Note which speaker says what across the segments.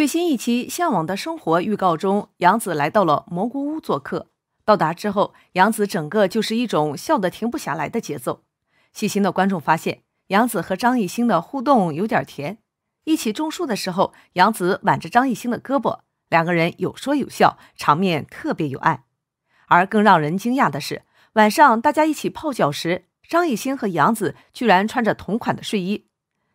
Speaker 1: 最新一期《向往的生活》预告中，杨子来到了蘑菇屋做客。到达之后，杨子整个就是一种笑得停不下来的节奏。细心的观众发现，杨子和张艺兴的互动有点甜。一起种树的时候，杨子挽着张艺兴的胳膊，两个人有说有笑，场面特别有爱。而更让人惊讶的是，晚上大家一起泡脚时，张艺兴和杨子居然穿着同款的睡衣。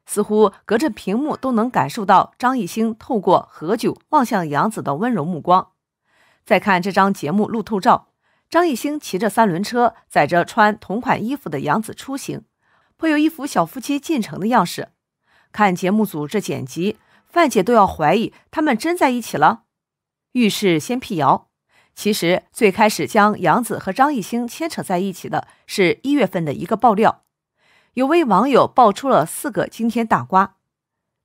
Speaker 1: 似乎隔着屏幕都能感受到张艺兴透过何炅望向杨紫的温柔目光。再看这张节目路透照，张艺兴骑着三轮车载着穿同款衣服的杨紫出行，颇有一副小夫妻进城的样式。看节目组这剪辑，范姐都要怀疑他们真在一起了。遇事先辟谣，其实最开始将杨紫和张艺兴牵扯在一起的是一月份的一个爆料。有位网友爆出了四个惊天大瓜，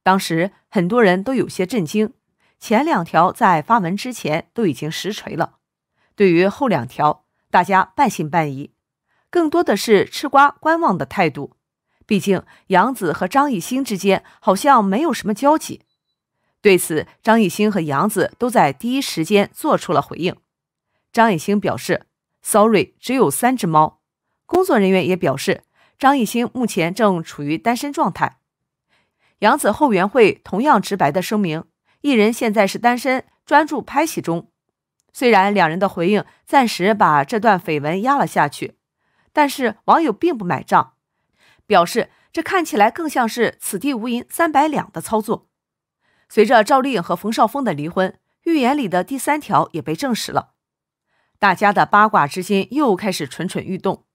Speaker 1: 当时很多人都有些震惊。前两条在发文之前都已经实锤了，对于后两条，大家半信半疑，更多的是吃瓜观望的态度。毕竟杨子和张艺兴之间好像没有什么交集。对此，张艺兴和杨子都在第一时间做出了回应。张艺兴表示：“Sorry，只有三只猫。”工作人员也表示。张艺兴目前正处于单身状态，杨子后援会同样直白的声明，艺人现在是单身，专注拍戏中。虽然两人的回应暂时把这段绯闻压了下去，但是网友并不买账，表示这看起来更像是“此地无银三百两”的操作。随着赵丽颖和冯绍峰的离婚，预言里的第三条也被证实了，大家的八卦之心又开始蠢蠢欲动，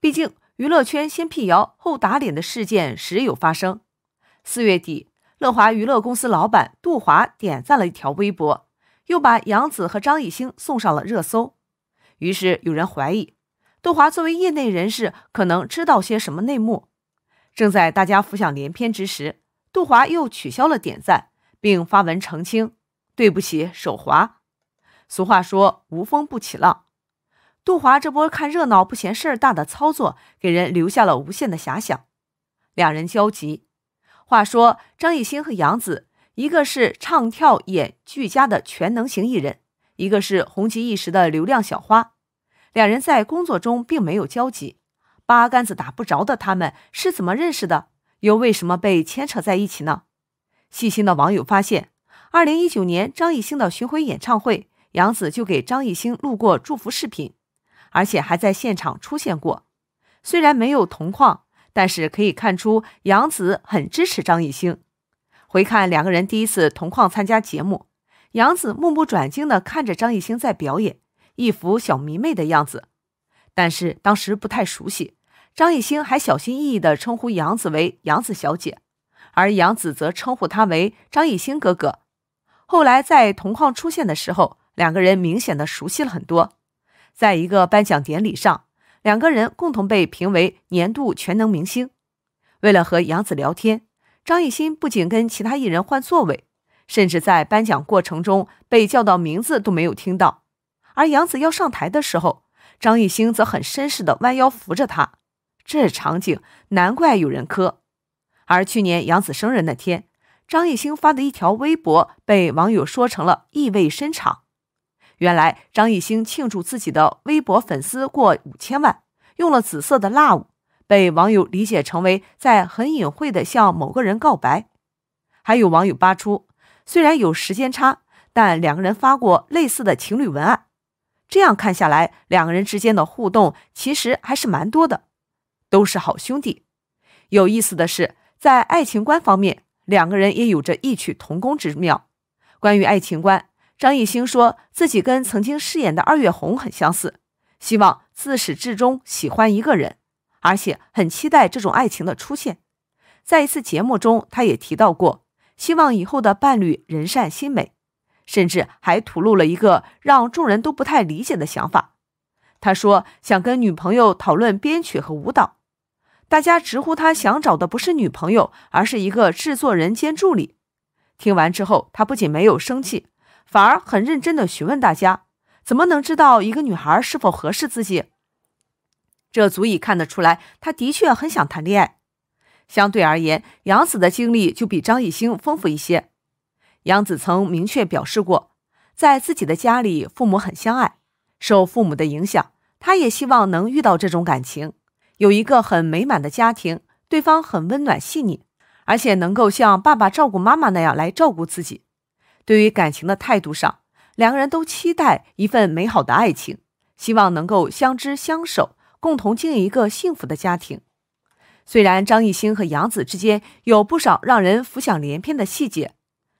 Speaker 1: 毕竟。娱乐圈先辟谣后打脸的事件时有发生。四月底，乐华娱乐公司老板杜华点赞了一条微博，又把杨紫和张艺兴送上了热搜。于是有人怀疑，杜华作为业内人士，可能知道些什么内幕。正在大家浮想联翩之时，杜华又取消了点赞，并发文澄清：“对不起，手滑。”俗话说：“无风不起浪。”杜华这波看热闹不嫌事儿大的操作，给人留下了无限的遐想。两人交集，话说张艺兴和杨子，一个是唱跳演俱佳的全能型艺人，一个是红极一时的流量小花，两人在工作中并没有交集，八竿子打不着的他们是怎么认识的？又为什么被牵扯在一起呢？细心的网友发现，二零一九年张艺兴的巡回演唱会，杨子就给张艺兴录过祝福视频。而且还在现场出现过，虽然没有同框，但是可以看出杨子很支持张艺兴。回看两个人第一次同框参加节目，杨子目不转睛地看着张艺兴在表演，一副小迷妹的样子。但是当时不太熟悉，张艺兴还小心翼翼地称呼杨子为杨子小姐，而杨子则称呼他为张艺兴哥哥。后来在同框出现的时候，两个人明显的熟悉了很多。在一个颁奖典礼上，两个人共同被评为年度全能明星。为了和杨紫聊天，张艺兴不仅跟其他艺人换座位，甚至在颁奖过程中被叫到名字都没有听到。而杨紫要上台的时候，张艺兴则很绅士地弯腰扶着她。这场景难怪有人磕。而去年杨紫生日那天，张艺兴发的一条微博被网友说成了意味深长。原来张艺兴庆祝自己的微博粉丝过五千万，用了紫色的 love，被网友理解成为在很隐晦的向某个人告白。还有网友扒出，虽然有时间差，但两个人发过类似的情侣文案。这样看下来，两个人之间的互动其实还是蛮多的，都是好兄弟。有意思的是，在爱情观方面，两个人也有着异曲同工之妙。关于爱情观。张艺兴说自己跟曾经饰演的二月红很相似，希望自始至终喜欢一个人，而且很期待这种爱情的出现。在一次节目中，他也提到过，希望以后的伴侣人善心美，甚至还吐露了一个让众人都不太理解的想法。他说想跟女朋友讨论编曲和舞蹈，大家直呼他想找的不是女朋友，而是一个制作人兼助理。听完之后，他不仅没有生气。反而很认真的询问大家，怎么能知道一个女孩是否合适自己？这足以看得出来，他的确很想谈恋爱。相对而言，杨子的经历就比张艺兴丰富一些。杨子曾明确表示过，在自己的家里，父母很相爱，受父母的影响，他也希望能遇到这种感情，有一个很美满的家庭，对方很温暖细腻，而且能够像爸爸照顾妈妈那样来照顾自己。对于感情的态度上，两个人都期待一份美好的爱情，希望能够相知相守，共同经营一个幸福的家庭。虽然张艺兴和杨子之间有不少让人浮想联翩的细节，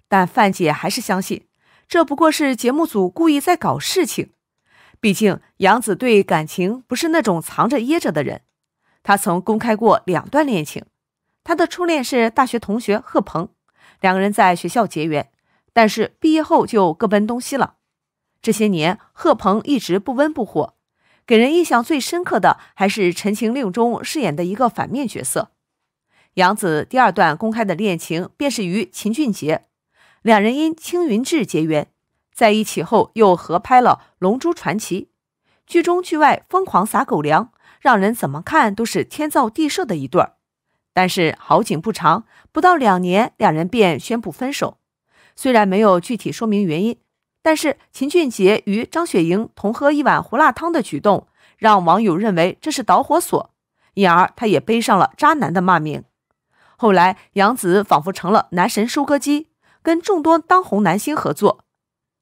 Speaker 1: 但范姐还是相信，这不过是节目组故意在搞事情。毕竟杨子对感情不是那种藏着掖着的人，他曾公开过两段恋情。他的初恋是大学同学贺鹏，两个人在学校结缘。但是毕业后就各奔东西了。这些年，贺鹏一直不温不火，给人印象最深刻的还是《陈情令》中饰演的一个反面角色。杨紫第二段公开的恋情便是与秦俊杰，两人因《青云志》结缘，在一起后又合拍了《龙珠传奇》，剧中剧外疯狂撒狗粮，让人怎么看都是天造地设的一对儿。但是好景不长，不到两年，两人便宣布分手。虽然没有具体说明原因，但是秦俊杰与张雪迎同喝一碗胡辣汤的举动，让网友认为这是导火索，因而他也背上了渣男的骂名。后来，杨紫仿佛成了男神收割机，跟众多当红男星合作，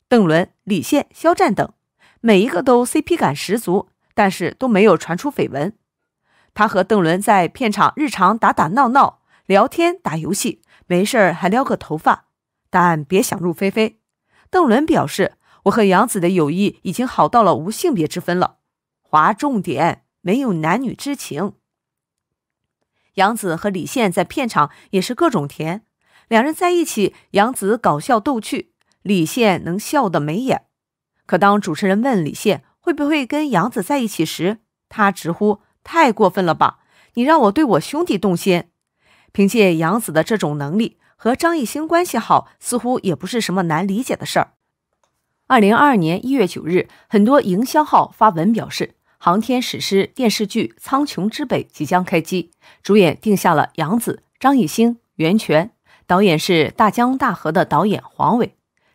Speaker 1: 邓伦、李现、肖战等，每一个都 CP 感十足，但是都没有传出绯闻。他和邓伦在片场日常打打闹闹，聊天、打游戏，没事儿还撩个头发。但别想入非非，邓伦表示：“我和杨子的友谊已经好到了无性别之分了，划重点，没有男女之情。”杨子和李现，在片场也是各种甜，两人在一起，杨子搞笑逗趣，李现能笑得眉眼。可当主持人问李现会不会跟杨子在一起时，他直呼：“太过分了吧！你让我对我兄弟动心？”凭借杨子的这种能力。和张艺兴关系好，似乎也不是什么难理解的事儿。二零二二年一月九日，很多营销号发文表示，航天史诗电视剧《苍穹之北》即将开机，主演定下了杨紫、张艺兴、袁泉，导演是大江大河的导演黄伟。《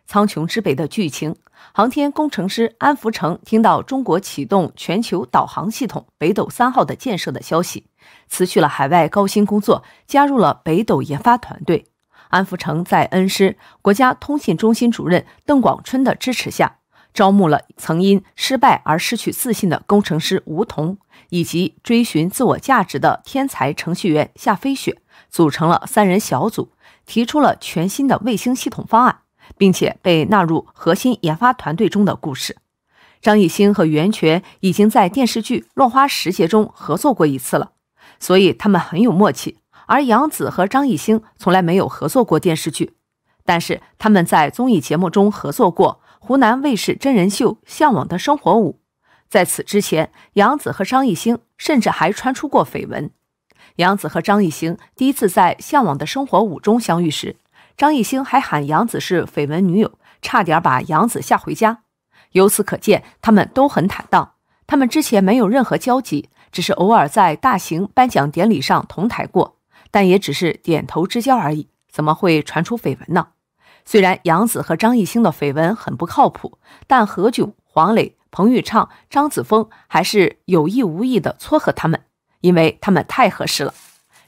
Speaker 1: 苍穹之北》的剧情，航天工程师安福成听到中国启动全球导航系统北斗三号的建设的消息，辞去了海外高薪工作，加入了北斗研发团队。安福成在恩施国家通信中心主任邓广春的支持下，招募了曾因失败而失去自信的工程师吴桐，以及追寻自我价值的天才程序员夏飞雪，组成了三人小组，提出了全新的卫星系统方案，并且被纳入核心研发团队中的故事。张艺兴和袁泉已经在电视剧《落花时节》中合作过一次了，所以他们很有默契。而杨紫和张艺兴从来没有合作过电视剧，但是他们在综艺节目中合作过湖南卫视真人秀《向往的生活五》。在此之前，杨紫和张艺兴甚至还传出过绯闻。杨紫和张艺兴第一次在《向往的生活五》中相遇时，张艺兴还喊杨紫是绯闻女友，差点把杨紫吓回家。由此可见，他们都很坦荡。他们之前没有任何交集，只是偶尔在大型颁奖典礼上同台过。但也只是点头之交而已，怎么会传出绯闻呢？虽然杨子和张艺兴的绯闻很不靠谱，但何炅、黄磊、彭昱畅、张子枫还是有意无意的撮合他们，因为他们太合适了。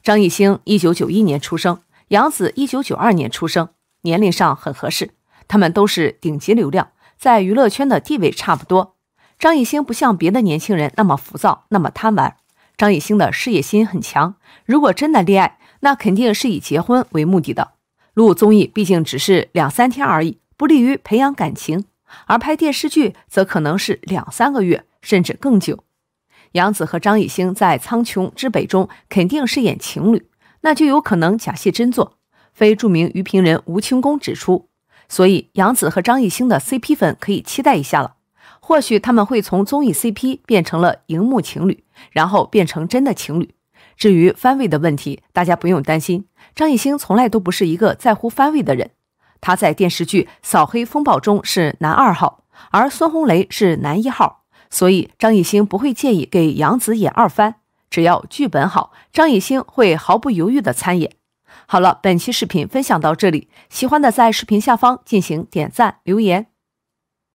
Speaker 1: 张艺兴一九九一年出生，杨子一九九二年出生，年龄上很合适。他们都是顶级流量，在娱乐圈的地位差不多。张艺兴不像别的年轻人那么浮躁，那么贪玩。张艺兴的事业心很强，如果真的恋爱，那肯定是以结婚为目的的。录综艺毕竟只是两三天而已，不利于培养感情；而拍电视剧则可能是两三个月，甚至更久。杨紫和张艺兴在《苍穹之北》中肯定是演情侣，那就有可能假戏真做。非著名娱评人吴青峰指出，所以杨紫和张艺兴的 CP 粉可以期待一下了。或许他们会从综艺 CP 变成了荧幕情侣，然后变成真的情侣。至于番位的问题，大家不用担心，张艺兴从来都不是一个在乎番位的人。他在电视剧《扫黑风暴》中是男二号，而孙红雷是男一号，所以张艺兴不会介意给杨紫演二番，只要剧本好，张艺兴会毫不犹豫的参演。好了，本期视频分享到这里，喜欢的在视频下方进行点赞留言。